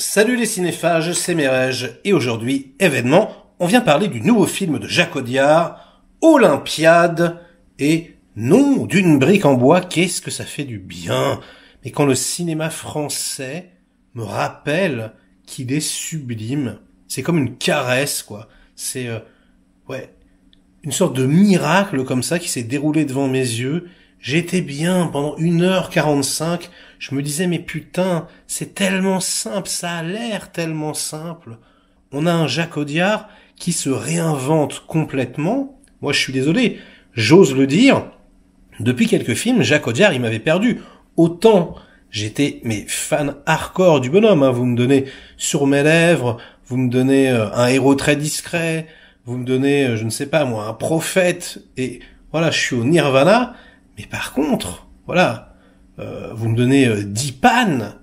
Salut les cinéphages, c'est Mérège et aujourd'hui, événement, on vient parler du nouveau film de Jacques Audiard, Olympiade et non d'une brique en bois, qu'est-ce que ça fait du bien Mais quand le cinéma français me rappelle qu'il est sublime, c'est comme une caresse quoi. C'est euh, ouais, une sorte de miracle comme ça qui s'est déroulé devant mes yeux. J'étais bien pendant 1h45 je me disais, mais putain, c'est tellement simple, ça a l'air tellement simple. On a un Jacques Audiard qui se réinvente complètement. Moi, je suis désolé, j'ose le dire. Depuis quelques films, Jacques Audiard, il m'avait perdu. Autant j'étais mais fan hardcore du bonhomme. Hein. Vous me donnez sur mes lèvres, vous me donnez euh, un héros très discret, vous me donnez, euh, je ne sais pas moi, un prophète. Et voilà, je suis au nirvana. Mais par contre, voilà, euh, vous me donnez euh, 10 pannes.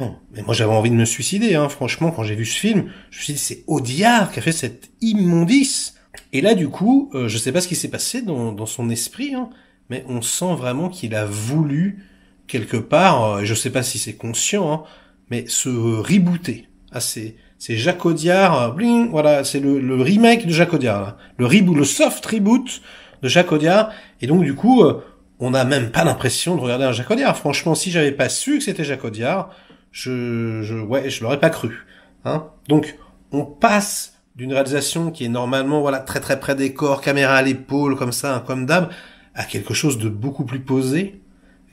Oh, mais moi j'avais envie de me suicider, hein. franchement, quand j'ai vu ce film, je me suis dit c'est Audiard qui a fait cette immondice. Et là du coup, euh, je sais pas ce qui s'est passé dans, son esprit, hein, mais on sent vraiment qu'il a voulu quelque part, euh, je sais pas si c'est conscient, hein, mais se rebooter. Ah, c'est c'est Jacques Audiard, euh, bling, voilà, c'est le, remake de Jacques Audiard, le reboot, le soft reboot de Jacques Audiard. Et donc du coup, on n'a même pas l'impression de regarder un Jacodiard. Franchement, si j'avais pas su que c'était Jacodiard, je, je, ouais, je l'aurais pas cru. Hein Donc, on passe d'une réalisation qui est normalement voilà très très près des corps, caméra à l'épaule comme ça, comme d'hab, à quelque chose de beaucoup plus posé,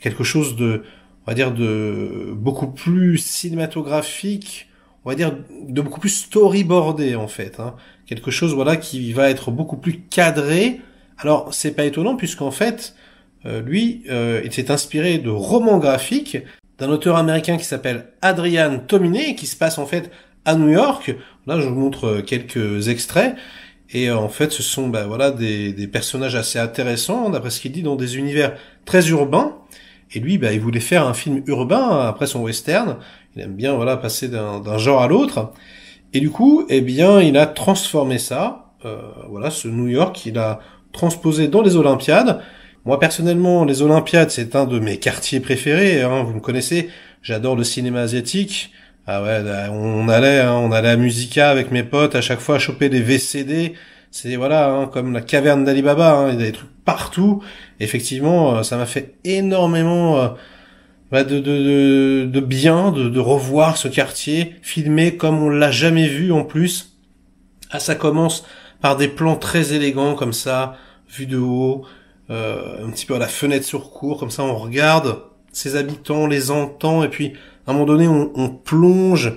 quelque chose de, on va dire de beaucoup plus cinématographique, on va dire de beaucoup plus storyboardé en fait, hein. quelque chose voilà qui va être beaucoup plus cadré. Alors c'est pas étonnant puisqu'en fait euh, lui, euh, il s'est inspiré de romans graphiques d'un auteur américain qui s'appelle Adrian Tominé, qui se passe en fait à New York. Là, je vous montre euh, quelques extraits. Et en fait, ce sont bah, voilà des, des personnages assez intéressants, d'après ce qu'il dit, dans des univers très urbains. Et lui, bah, il voulait faire un film urbain hein, après son western. Il aime bien voilà passer d'un genre à l'autre. Et du coup, eh bien, il a transformé ça. voilà, ce New York, il a transposé dans les Olympiades. Moi personnellement, les Olympiades, c'est un de mes quartiers préférés, hein, vous me connaissez, j'adore le cinéma asiatique. Ah ouais, on allait, hein, on allait à Musica avec mes potes à chaque fois à choper des VCD. C'est voilà, hein, comme la caverne d'Alibaba, hein, il y a des trucs partout. Effectivement, euh, ça m'a fait énormément euh, bah, de, de, bien de, revoir ce quartier filmé comme on l'a jamais vu en plus. Ah, ça commence par des plans très élégants comme ça, vu de haut, euh, un petit peu à la fenêtre sur cours, comme ça on regarde ses habitants, les entend, et puis à un moment donné on, plonge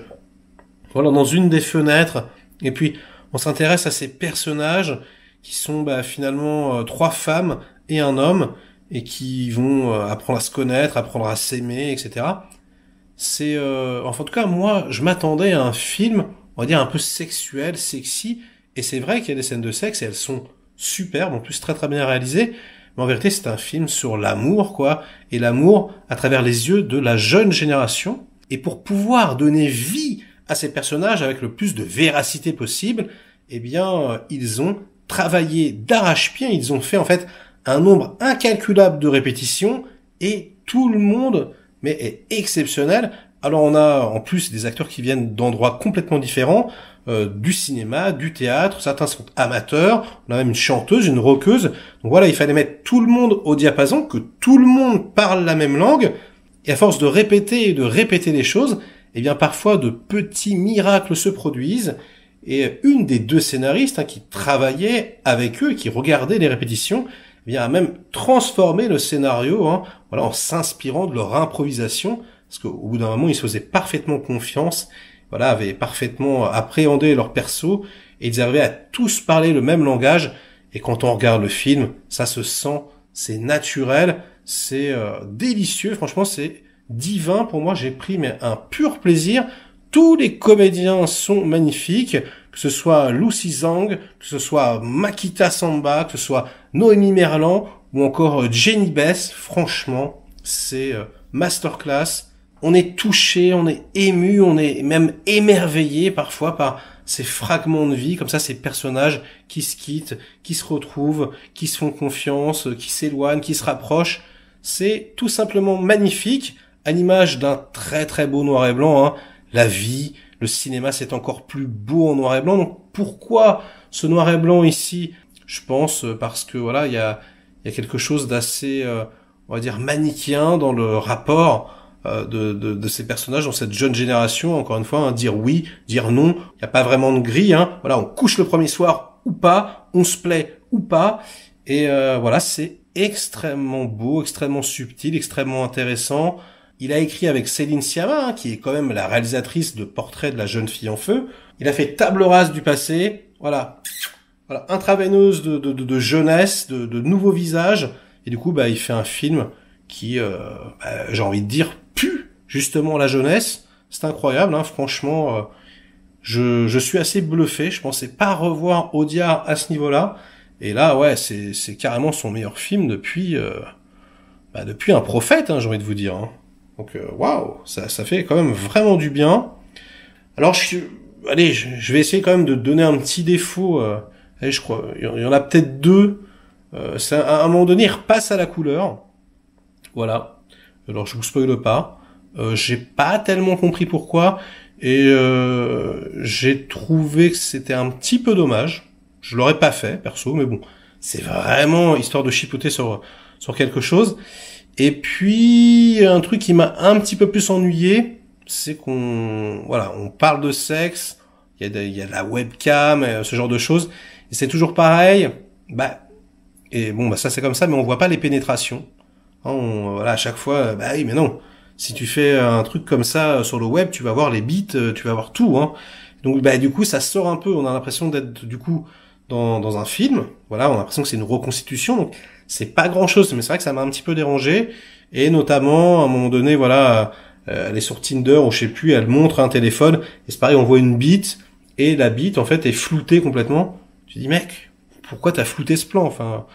voilà, dans une des fenêtres, et puis on s'intéresse à ces personnages qui sont bah, finalement euh, trois femmes et un homme, et qui vont euh, apprendre à se connaître, apprendre à s'aimer, etc. C'est, enfin, en tout cas, moi, je m'attendais à un film, on va dire, un peu sexuel, sexy, et c'est vrai qu'il y a des scènes de sexe, et elles sont superbes, en plus très très bien réalisées, mais en vérité, c'est un film sur l'amour, quoi, et l'amour à travers les yeux de la jeune génération. Et pour pouvoir donner vie à ces personnages avec le plus de véracité possible, eh bien, ils ont travaillé d'arrache-pied, ils ont fait en fait un nombre incalculable de répétitions et tout le monde mais est exceptionnel. Alors on a en plus des acteurs qui viennent d'endroits complètement différents, euh, du cinéma, du théâtre, certains sont amateurs, on a même une chanteuse, une roqueuse. Donc voilà, il fallait mettre tout le monde au diapason, que tout le monde parle la même langue, et à force de répéter et de répéter les choses, eh bien parfois de petits miracles se produisent, et une des deux scénaristes hein, qui travaillait avec eux, qui regardait les répétitions, vient eh même transformer le scénario hein, voilà, en s'inspirant de leur improvisation, parce qu'au bout d'un moment, ils se faisaient parfaitement confiance, voilà, avaient parfaitement appréhendé leur perso, et ils arrivaient à tous parler le même langage. Et quand on regarde le film, ça se sent, c'est naturel, c'est euh, délicieux. Franchement, c'est divin pour moi. J'ai pris un pur plaisir. Tous les comédiens sont magnifiques, que ce soit Lucy Zhang, que ce soit Makita Samba, que ce soit Noémie Merlan ou encore euh, Jenny Bess. Franchement, c'est euh, masterclass on est touché, on est ému, on est même émerveillé parfois par ces fragments de vie, comme ça, ces personnages qui se quittent, qui se retrouvent, qui se font confiance, qui s'éloignent, qui se rapprochent. C'est tout simplement magnifique, à l'image d'un très très beau noir et blanc. Hein. La vie, le cinéma, c'est encore plus beau en noir et blanc. Donc pourquoi ce noir et blanc ici Je pense euh, parce que voilà, il y a, quelque chose d'assez, euh, on va dire, manichéen dans le rapport euh, de, de, ces personnages dans cette jeune génération. Encore une fois, hein, dire oui, dire non, il n'y a pas vraiment de gris, hein. Voilà, on couche le premier soir ou pas, on se plaît ou pas. Et euh, voilà, c'est extrêmement beau, extrêmement subtil, extrêmement intéressant. Il a écrit avec Céline Sciamma, hein, qui est quand même la réalisatrice de Portrait de la jeune fille en feu. Il a fait table rase du passé. Voilà, voilà intraveineuse de, de, jeunesse, de, nouveaux visages. Et du coup, bah, il fait un film qui, euh, bah, j'ai envie de dire, justement la jeunesse. C'est incroyable, hein, franchement. Euh, je, je, suis assez bluffé. Je pensais pas revoir Audiard à ce niveau-là. Et là, ouais, c'est carrément son meilleur film depuis euh, bah depuis un prophète, hein, j'ai envie de vous dire. Hein. Donc euh, waouh, ça, ça fait quand même vraiment du bien. Alors je, allez, je, vais essayer quand même de donner un petit défaut. Euh, je crois, il y en a peut-être deux. Euh, à un moment donné, il repasse à la couleur. Voilà. Alors je vous spoil pas. Euh, j'ai pas tellement compris pourquoi et euh, j'ai trouvé que c'était un petit peu dommage. Je l'aurais pas fait perso, mais bon, c'est vraiment histoire de chipoter sur sur quelque chose. Et puis un truc qui m'a un petit peu plus ennuyé, c'est qu'on voilà, on parle de sexe, il y, a de, la webcam, ce genre de choses. Et c'est toujours pareil. Bah et bon bah ça c'est comme ça, mais on voit pas les pénétrations. Hein, voilà à chaque fois, bah oui mais non si tu fais un truc comme ça euh, sur le web, tu vas voir les bits, euh, tu vas voir tout. Hein. Donc bah du coup ça sort un peu. On a l'impression d'être du coup dans, dans un film. Voilà, on a l'impression que c'est une reconstitution. Donc c'est pas grand chose, mais c'est vrai que ça m'a un petit peu dérangé. Et notamment à un moment donné, voilà, euh, elle est sur Tinder ou je sais plus, elle montre un téléphone et c'est pareil, on voit une bite et la bite en fait est floutée complètement. Tu dis mec, pourquoi t'as flouté ce plan Enfin,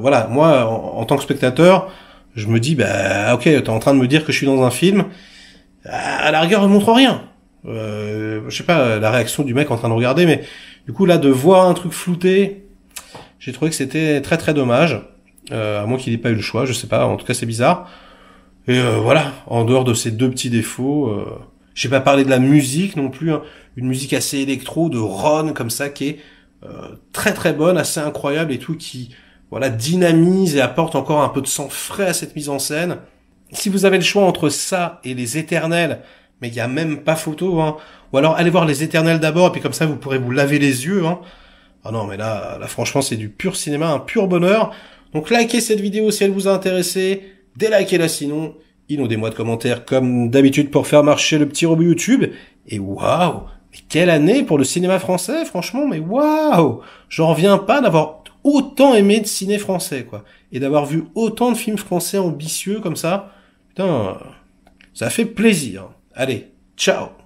voilà, moi en, tant que spectateur je me dis bah ok t'es en train de me dire que je suis dans un film à la rigueur montre rien euh, je sais pas la réaction du mec en train de regarder mais du coup là de voir un truc flouté j'ai trouvé que c'était très très dommage euh, à moins qu'il ait pas eu le choix je sais pas en tout cas c'est bizarre et euh, voilà en dehors de ces deux petits défauts euh, j'ai pas parlé de la musique non plus hein. une musique assez électro de Ron comme ça qui est euh, très très bonne assez incroyable et tout qui voilà, dynamise et apporte encore un peu de sang frais à cette mise en scène. Si vous avez le choix entre ça et les éternels, mais il n'y a même pas photo, hein. Ou alors allez voir les éternels d'abord, et puis comme ça vous pourrez vous laver les yeux, hein. Ah non, mais là, là franchement, c'est du pur cinéma, un pur bonheur. Donc likez cette vidéo si elle vous a intéressé, délikez-la sinon, des moi de commentaires comme d'habitude pour faire marcher le petit robot YouTube. Et waouh, mais quelle année pour le cinéma français, franchement, mais waouh, j'en reviens pas d'avoir autant aimé de ciné français, quoi. Et d'avoir vu autant de films français ambitieux comme ça, putain, ça fait plaisir. Allez, ciao